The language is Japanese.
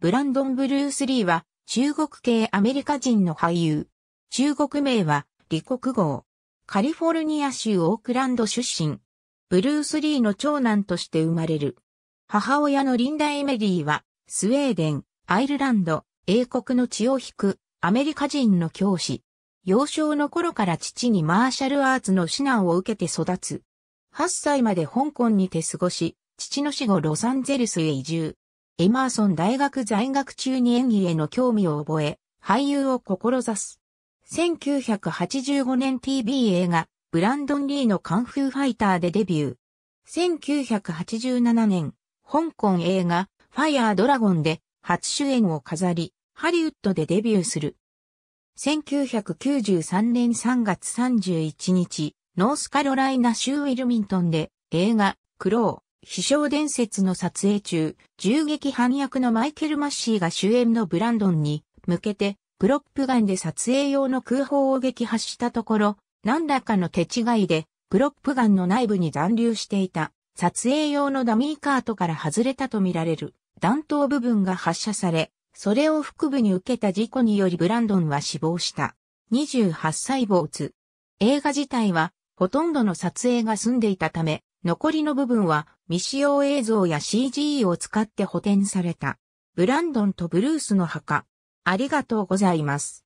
ブランドン・ブルース・リーは中国系アメリカ人の俳優。中国名は李国豪。カリフォルニア州オークランド出身。ブルース・リーの長男として生まれる。母親のリンダ・エメリーはスウェーデン、アイルランド、英国の血を引くアメリカ人の教師。幼少の頃から父にマーシャルアーツの指南を受けて育つ。8歳まで香港にて過ごし、父の死後ロサンゼルスへ移住。エマーソン大学在学中に演技への興味を覚え、俳優を志す。1985年 TV 映画、ブランドン・リーのカンフーファイターでデビュー。1987年、香港映画、ファイアードラゴンで初主演を飾り、ハリウッドでデビューする。1993年3月31日、ノースカロライナ州ウィルミントンで映画、クロー。飛翔伝説の撮影中、銃撃犯役のマイケル・マッシーが主演のブランドンに向けて、プロップガンで撮影用の空砲を撃破したところ、何らかの手違いで、プロップガンの内部に残留していた、撮影用のダミーカートから外れたとみられる弾頭部分が発射され、それを腹部に受けた事故によりブランドンは死亡した。28歳主。映画自体は、ほとんどの撮影が済んでいたため、残りの部分は未使用映像や CG を使って補填された。ブランドンとブルースの墓。ありがとうございます。